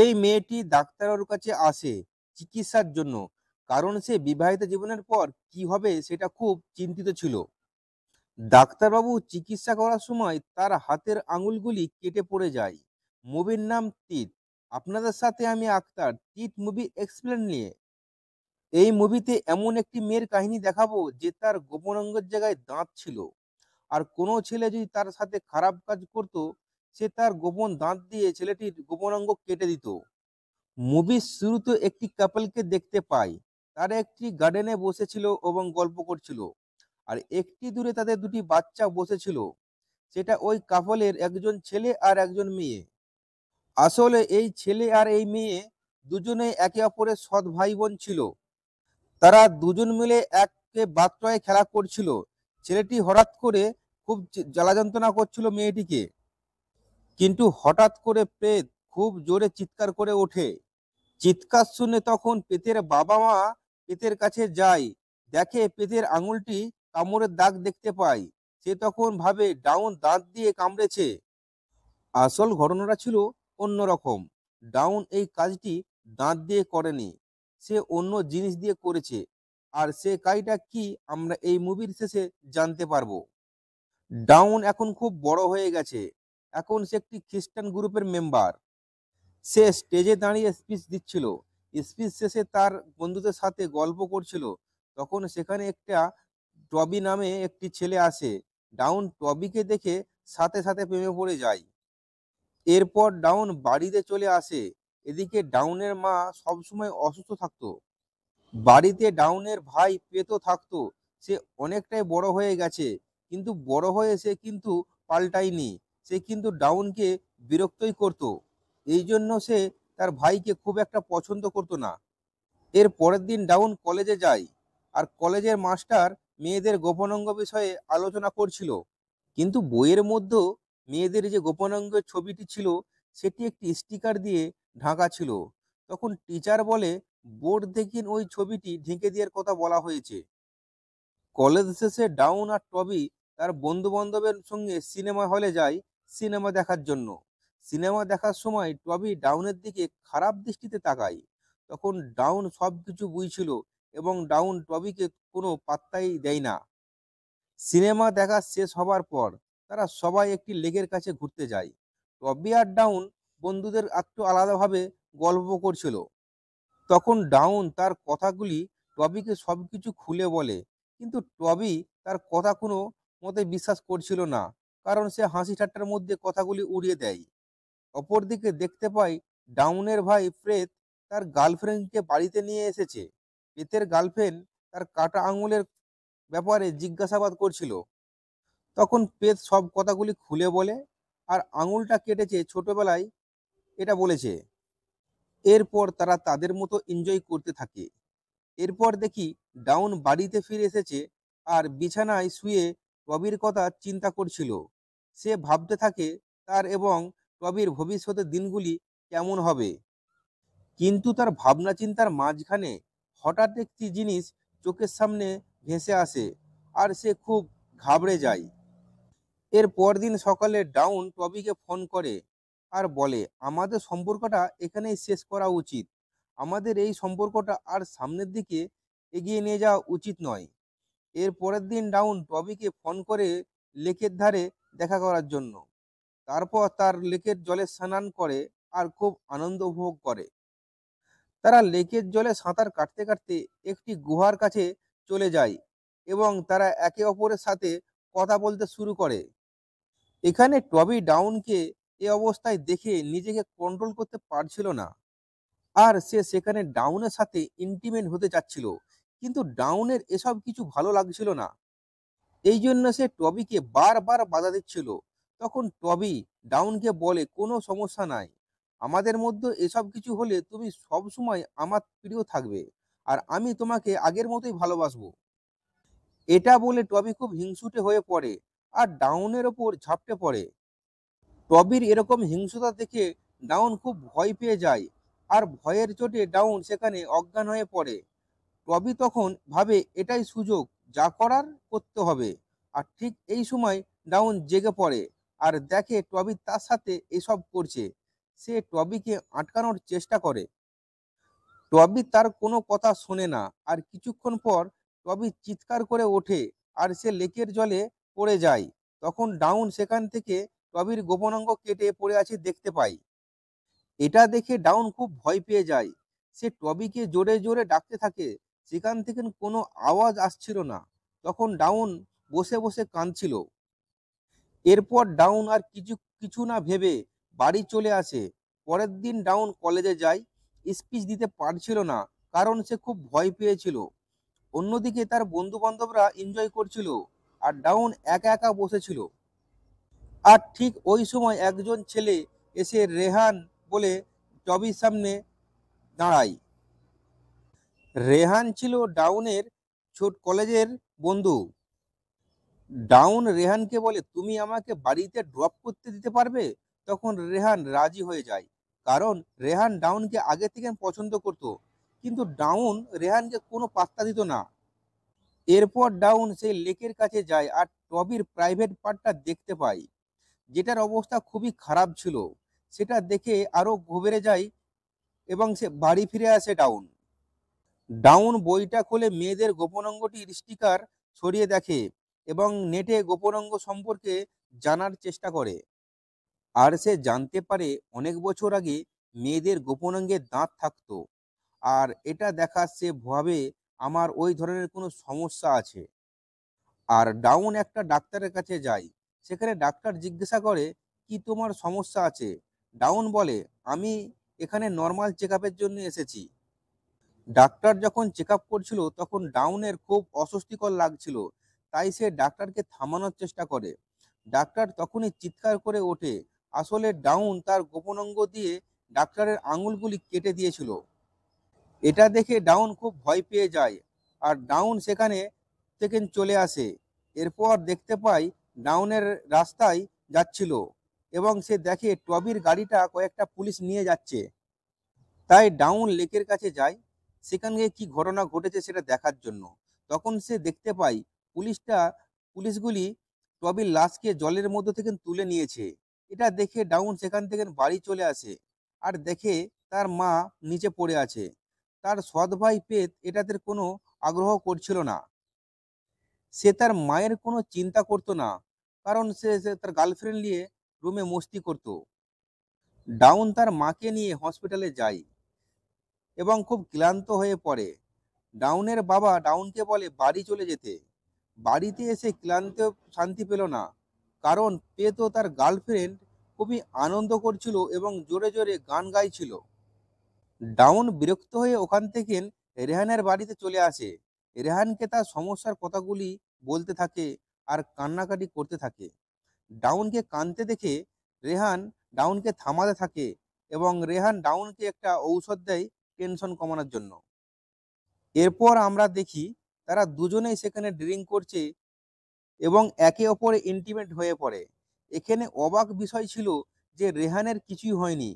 এই মেয়েটি ডাক্তারের কাছে আসে চিকিৎসার জন্য কারণ সে বিবাহিত জীবনের পর কি হবে সেটা খুব চিন্তিত ছিল ডাক্তারবাবু চিকিৎসা করার সময় তার হাতের আঙুলগুলি কেটে পড়ে যায় মুভির নাম তিত আপনাদের সাথে আমি আক্তার তিত মুভি এক্সপ্লেন নিয়ে এই মুভিতে এমন একটি মেয়ের কাহিনী দেখাবো যে তার গোপনাঙ্গের জায়গায় দাঁত ছিল আর কোনো ছেলে যদি তার সাথে খারাপ কাজ করতো সে তার গোপন দাঁত দিয়ে ছেলেটির গোপন অঙ্গ কেটে দিত মুভির শুরুতে একটি কাপলকে দেখতে পাই তারা একটি গার্ডেনে বসেছিল এবং গল্প করছিল আর একটি দূরে তাদের দুটি বাচ্চা বসেছিল সেটা ওই কাপলের একজন ছেলে আর একজন মেয়ে আসলে এই ছেলে আর এই মেয়ে দুজনে একে অপরের সৎ ভাই বোন ছিল তারা দুজন মিলে একে বাত্রয়ে খেলা করছিল ছেলেটি হঠাৎ করে খুব জ্বালা যন্ত্রণা করছিল মেয়েটিকে কিন্তু হঠাৎ করে প্রেত খুব জোরে চিৎকার করে ওঠে চিৎকার শুনে তখন পেতের বাবা মা পেতের কাছে যায় দেখে পেতের আঙুলটি কামড়ের দাগ দেখতে পায় সে তখন ভাবে ডাউন দাঁত দিয়ে কামড়েছে আসল ঘটনাটা ছিল অন্য রকম ডাউন এই কাজটি দাঁত দিয়ে করেনি সে অন্য জিনিস দিয়ে করেছে আর সে কাজটা কি আমরা এই মুভির শেষে জানতে পারবো ডাউন এখন খুব বড় হয়ে গেছে এখন সে একটি খ্রিস্টান গ্রুপের মেম্বার সে স্টেজে দাঁড়িয়ে স্পিচ দিচ্ছিল স্পিচ শেষে তার বন্ধুদের সাথে গল্প করছিল তখন সেখানে একটা টবি নামে একটি ছেলে আসে ডাউন টবিকে দেখে সাথে সাথে প্রেমে পড়ে যায় এরপর ডাউন বাড়িতে চলে আসে এদিকে ডাউনের মা সবসময় অসুস্থ থাকতো বাড়িতে ডাউনের ভাই পেতো থাকতো সে অনেকটাই বড় হয়ে গেছে কিন্তু বড় হয়ে সে কিন্তু পাল্টায়নি সে কিন্তু ডাউনকে বিরক্তই করত এই জন্য সে তার ভাইকে খুব একটা পছন্দ করতো না এর পরের দিন ডাউন কলেজে যায় আর কলেজের মাস্টার মেয়েদের গোপনাঙ্গ বিষয়ে আলোচনা করছিল কিন্তু বইয়ের মধ্যে মেয়েদের যে গোপনাঙ্গের ছবিটি ছিল সেটি একটি স্টিকার দিয়ে ঢাকা ছিল তখন টিচার বলে বোর্ড দেখিন ওই ছবিটি ঢেকে দেওয়ার কথা বলা হয়েছে কলেজ শেষে ডাউন আর টবি তার বন্ধু বান্ধবের সঙ্গে সিনেমা হলে যায় সিনেমা দেখার জন্য সিনেমা দেখার সময় টবি ডাউনের দিকে খারাপ দৃষ্টিতে তাকায় তখন ডাউন সব কিছু বুঝছিল এবং ডাউন টবিকে কোনো পাত্তাই দেয় না সিনেমা দেখা শেষ হবার পর তারা সবাই একটি লেগের কাছে ঘুরতে যায় টবি আর ডাউন বন্ধুদের একটু আলাদাভাবে গল্প করছিল তখন ডাউন তার কথাগুলি টবিকে সব কিছু খুলে বলে কিন্তু টবি তার কথা কোনো মতে বিশ্বাস করছিল না কারণ সে হাসি ঠাট্টার মধ্যে কথাগুলি উড়িয়ে দেয় অপরদিকে দেখতে পাই ডাউনের ভাই প্রেত তার গার্লফ্রেন্ডকে বাড়িতে নিয়ে এসেছে প্রেতের গার্লফ্রেন্ড তার কাটা আঙুলের ব্যাপারে জিজ্ঞাসাবাদ করছিল তখন প্রেত সব কথাগুলি খুলে বলে আর আঙুলটা কেটেছে ছোটবেলায় এটা বলেছে এরপর তারা তাদের মতো এনজয় করতে থাকে এরপর দেখি ডাউন বাড়িতে ফিরে এসেছে আর বিছানায় শুয়ে রবির কথা চিন্তা করছিল সে ভাবতে থাকে তার এবং টবির ভবিষ্যতের দিনগুলি কেমন হবে কিন্তু তার ভাবনা চিন্তার মাঝখানে হঠাৎ একটি জিনিস চোখের সামনে ভেসে আসে আর সে খুব ঘাবড়ে যায় এর পরদিন সকালে ডাউন টবিকে ফোন করে আর বলে আমাদের সম্পর্কটা এখানেই শেষ করা উচিত আমাদের এই সম্পর্কটা আর সামনের দিকে এগিয়ে নিয়ে যাওয়া উচিত নয় এর পরের দিন ডাউন টবিকে ফোন করে লেকের ধারে দেখা করার জন্য তারপর তার লেকের জলে স্নান করে আর খুব আনন্দ উপভোগ করে তারা লেকের জলে সাঁতার কাটতে কাটতে একটি গুহার কাছে চলে যায় এবং তারা একে অপরের সাথে কথা বলতে শুরু করে এখানে টবি ডাউনকে এ অবস্থায় দেখে নিজেকে কন্ট্রোল করতে পারছিল না আর সে সেখানে ডাউনের সাথে ইন্টিমেট হতে চাচ্ছিল কিন্তু ডাউনের এসব কিছু ভালো লাগছিল না এই জন্য সে টবিকে বারবার বাধা দিচ্ছিল তখন টবি ডাউনকে বলে কোনো সমস্যা নাই আমাদের মধ্যে এসব কিছু হলে তুমি সবসময় আমার প্রিয় থাকবে আর আমি তোমাকে আগের মতোই ভালোবাসবো এটা বলে টবি খুব হিংসুটে হয়ে পড়ে আর ডাউনের ওপর ঝাপটে পড়ে টবির এরকম হিংসুতা দেখে ডাউন খুব ভয় পেয়ে যায় আর ভয়ের চোটে ডাউন সেখানে অজ্ঞান হয়ে পড়ে টবি তখন ভাবে এটাই সুযোগ যা করার করতে হবে আর ঠিক এই সময় ডাউন জেগে পড়ে আর দেখে টবি তার সাথে এসব করছে সে টবিকে আটকানোর চেষ্টা করে টবি তার কোনো কথা শোনে না আর কিছুক্ষণ পর টবি চিৎকার করে ওঠে আর সে লেকের জলে পড়ে যায় তখন ডাউন সেখান থেকে টবির গোপনাঙ্গ কেটে পড়ে আছে দেখতে পাই এটা দেখে ডাউন খুব ভয় পেয়ে যায় সে টবিকে জোরে জোরে ডাকতে থাকে সেখান থেকে কোনো আওয়াজ আসছিল না তখন ডাউন বসে বসে কাঁদছিল এরপর ডাউন আর কিছু কিছু না ভেবে বাড়ি চলে আসে পরের দিন ডাউন কলেজে যায় স্পিচ দিতে পারছিল না কারণ সে খুব ভয় পেয়েছিল অন্যদিকে তার বন্ধু বান্ধবরা এনজয় করছিল আর ডাউন একা একা বসেছিল আর ঠিক ওই সময় একজন ছেলে এসে রেহান বলে টবির সামনে দাঁড়ায় রেহান ছিল ডাউনের ছোট কলেজের বন্ধু ডাউন রেহানকে বলে তুমি আমাকে বাড়িতে ড্রপ করতে দিতে পারবে তখন রেহান রাজি হয়ে যায় কারণ রেহান ডাউনকে আগে থেকে পছন্দ করত কিন্তু ডাউন রেহানকে কোনো পাত্তা দিত না এরপর ডাউন সেই লেকের কাছে যায় আর টবির প্রাইভেট পার্টটা দেখতে পায় যেটার অবস্থা খুবই খারাপ ছিল সেটা দেখে আরও ঘবেরে যায় এবং সে বাড়ি ফিরে আসে ডাউন ডাউন বইটা খুলে মেয়েদের গোপন অঙ্গটির স্টিকার ছড়িয়ে দেখে এবং নেটে গোপন অঙ্গ সম্পর্কে জানার চেষ্টা করে আর সে জানতে পারে অনেক বছর আগে মেয়েদের গোপন অঙ্গে দাঁত থাকতো আর এটা দেখা সে ভাবে আমার ওই ধরনের কোনো সমস্যা আছে আর ডাউন একটা ডাক্তারের কাছে যায় সেখানে ডাক্তার জিজ্ঞাসা করে কি তোমার সমস্যা আছে ডাউন বলে আমি এখানে নর্মাল চেক জন্য এসেছি ডাক্তার যখন চেক আপ করছিল তখন ডাউনের খুব অস্বস্তিকর লাগছিল তাই সে ডাক্তারকে থামানোর চেষ্টা করে ডাক্তার তখনই চিৎকার করে ওঠে আসলে ডাউন তার গোপন অঙ্গ দিয়ে ডাক্তারের আঙুলগুলি কেটে দিয়েছিল এটা দেখে ডাউন খুব ভয় পেয়ে যায় আর ডাউন সেখানে থেকে চলে আসে এরপর দেখতে পাই ডাউনের রাস্তায় যাচ্ছিল এবং সে দেখে টবির গাড়িটা কয়েকটা পুলিশ নিয়ে যাচ্ছে তাই ডাউন লেকের কাছে যায় সেখানে কি ঘটনা ঘটেছে সেটা দেখার জন্য তখন সে দেখতে পায় পুলিশটা পুলিশগুলি টবির লাশকে জলের মধ্যে থেকে তুলে নিয়েছে এটা দেখে ডাউন সেখান থেকে বাড়ি চলে আসে আর দেখে তার মা নিচে পড়ে আছে তার সৎ ভাই পেত এটাদের কোনো আগ্রহ করছিল না সে তার মায়ের কোনো চিন্তা করত না কারণ সে তার গার্লফ্রেন্ড নিয়ে রুমে মস্তি করত ডাউন তার মাকে নিয়ে হসপিটালে যায় এবং খুব ক্লান্ত হয়ে পড়ে ডাউনের বাবা ডাউনকে বলে বাড়ি চলে যেতে বাড়িতে এসে ক্লান্ত শান্তি পেল না কারণ পে তো তার গার্লফ্রেন্ড খুবই আনন্দ করছিল এবং জোরে জোরে গান গাইছিল ডাউন বিরক্ত হয়ে ওখান থেকে রেহানের বাড়িতে চলে আসে রেহানকে তার সমস্যার কথাগুলি বলতে থাকে আর কান্নাকাটি করতে থাকে ডাউনকে কানতে দেখে রেহান ডাউনকে থামাতে থাকে এবং রেহান ডাউনকে একটা ঔষধ দেয় টেনশন কমানোর জন্য এরপর আমরা দেখি তারা দুজনেই সেখানে ড্রিঙ্ক করছে এবং একে অপরে ইন্টিমেট হয়ে পড়ে এখানে অবাক বিষয় ছিল যে রেহানের কিছুই হয়নি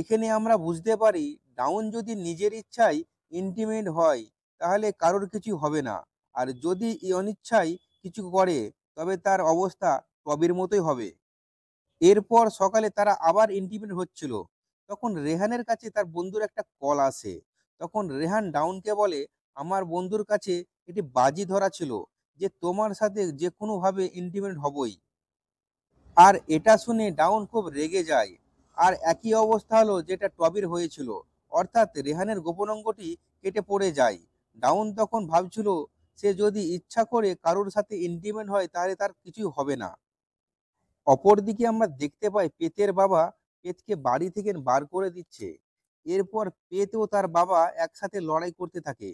এখানে আমরা বুঝতে পারি ডাউন যদি নিজের ইচ্ছায় ইন্টিমেট হয় তাহলে কারোর কিছু হবে না আর যদি অনিচ্ছায় কিছু করে তবে তার অবস্থা টবির মতোই হবে এরপর সকালে তারা আবার ইন্টিমেট হচ্ছিল তখন রেহানের কাছে তার বন্ধুর একটা কল আসে তখন রেহান ডাউনকে বলে আমার বন্ধুর কাছে এটি বাজি ধরা ছিল যে তোমার সাথে যে কোনোভাবে ইন্টিমেট হবই আর এটা শুনে ডাউন খুব রেগে যায় আর একই অবস্থা হলো যেটা টবির হয়েছিল অর্থাৎ রেহানের গোপন অঙ্গটি কেটে পড়ে যায় ডাউন তখন ভাবছিল সে যদি ইচ্ছা করে কারোর সাথে ইন্টিমেট হয় তাহলে তার কিছুই হবে না অপরদিকে আমরা দেখতে পাই পেতের বাবা পেতকে বাড়ি থেকে বার করে দিচ্ছে এরপর পেত ও তার বাবা একসাথে লড়াই করতে থাকে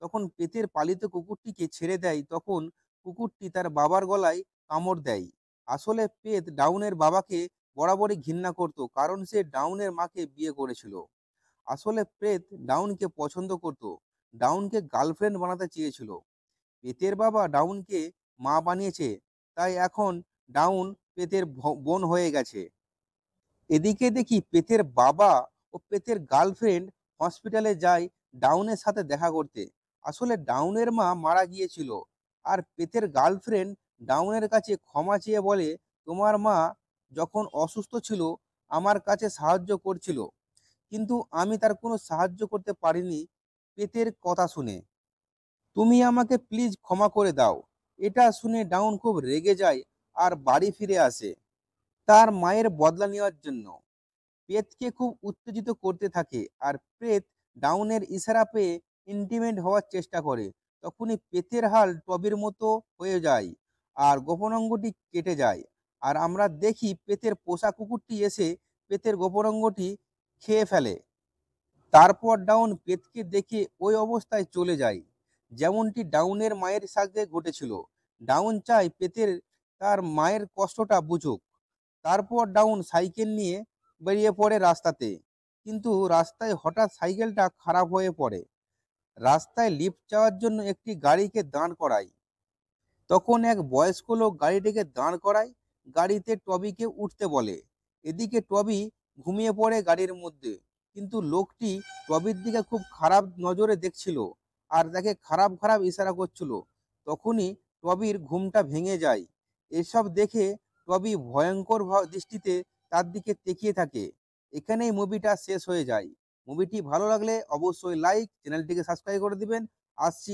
তখন পেতের পালিত কুকুরটিকে ছেড়ে দেয় তখন কুকুরটি তার বাবার গলায় কামড় দেয় আসলে পেত ডাউনের বাবাকে বরাবরই ঘৃণা করত কারণ সে ডাউনের মাকে বিয়ে করেছিল আসলে প্রেত ডাউনকে পছন্দ করত ডাউনকে গার্লফ্রেন্ড বানাতে চেয়েছিল পেতের বাবা ডাউনকে মা বানিয়েছে তাই এখন ডাউন পেতের বোন হয়ে গেছে এদিকে দেখি পেতের বাবা ও পেতের গার্লফ্রেন্ড হসপিটালে যায় ডাউনের সাথে দেখা করতে আসলে ডাউনের মা মারা গিয়েছিল আর পেতের গার্লফ্রেন্ড ডাউনের কাছে ক্ষমা চেয়ে বলে তোমার মা যখন অসুস্থ ছিল আমার কাছে সাহায্য করছিল কিন্তু আমি তার কোনো সাহায্য করতে পারিনি পেতের কথা শুনে তুমি আমাকে প্লিজ ক্ষমা করে দাও এটা শুনে ডাউন খুব রেগে যায় আর বাড়ি ফিরে আসে তার মায়ের বদলা নেওয়ার জন্য প্রেতকে খুব উত্তেজিত করতে থাকে আর প্রেত ডাউনের ইশারা পেয়ে ইন্টিমেট হওয়ার চেষ্টা করে তখনই পেতের হাল টবের মতো হয়ে যায় আর গোপনাঙ্গটি কেটে যায় আর আমরা দেখি পেতের পোষা কুকুরটি এসে পেতের গোপনাঙ্গটি খেয়ে ফেলে তারপর ডাউন পেতকে দেখে ওই অবস্থায় চলে যায় যেমনটি ডাউনের মায়ের সাথে ঘটেছিল ডাউন চায় পেতের তার মায়ের কষ্টটা বুঝুক তারপর ডাউন সাইকেল নিয়ে বেরিয়ে পড়ে রাস্তাতে কিন্তু রাস্তায় হঠাৎ সাইকেলটা খারাপ হয়ে পড়ে রাস্তায় লিফট যাওয়ার জন্য একটি গাড়িকে দাঁড় করায় তখন এক বয়স্ক লোক গাড়িটিকে দাঁড় করায় গাড়িতে টবিকে উঠতে বলে এদিকে টবি ঘুমিয়ে পড়ে গাড়ির মধ্যে কিন্তু লোকটি টবির দিকে খুব খারাপ নজরে দেখছিল আর তাকে খারাপ খারাপ ইশারা করছিল তখনই টবির ঘুমটা ভেঙে যায় এসব দেখে টবি ভয়ঙ্কর দৃষ্টিতে তার দিকে তেকিয়ে থাকে এখানেই মুভিটা শেষ হয়ে যায় মুভিটি ভালো লাগলে অবশ্যই লাইক চ্যানেলটিকে সাবস্ক্রাইব করে দিবেন আসছি